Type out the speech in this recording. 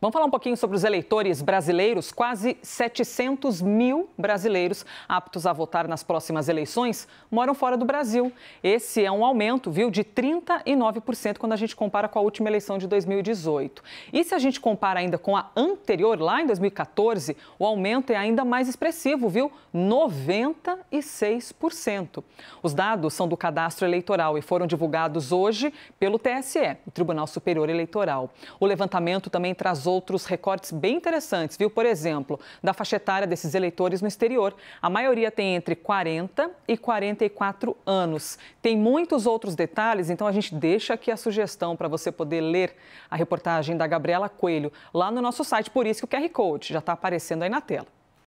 Vamos falar um pouquinho sobre os eleitores brasileiros. Quase 700 mil brasileiros aptos a votar nas próximas eleições moram fora do Brasil. Esse é um aumento, viu, de 39% quando a gente compara com a última eleição de 2018. E se a gente compara ainda com a anterior, lá em 2014, o aumento é ainda mais expressivo, viu, 96%. Os dados são do cadastro eleitoral e foram divulgados hoje pelo TSE, o Tribunal Superior Eleitoral. O levantamento também traz outros recortes bem interessantes, viu? Por exemplo, da faixa etária desses eleitores no exterior. A maioria tem entre 40 e 44 anos. Tem muitos outros detalhes, então a gente deixa aqui a sugestão para você poder ler a reportagem da Gabriela Coelho lá no nosso site. Por isso que o QR Code já está aparecendo aí na tela.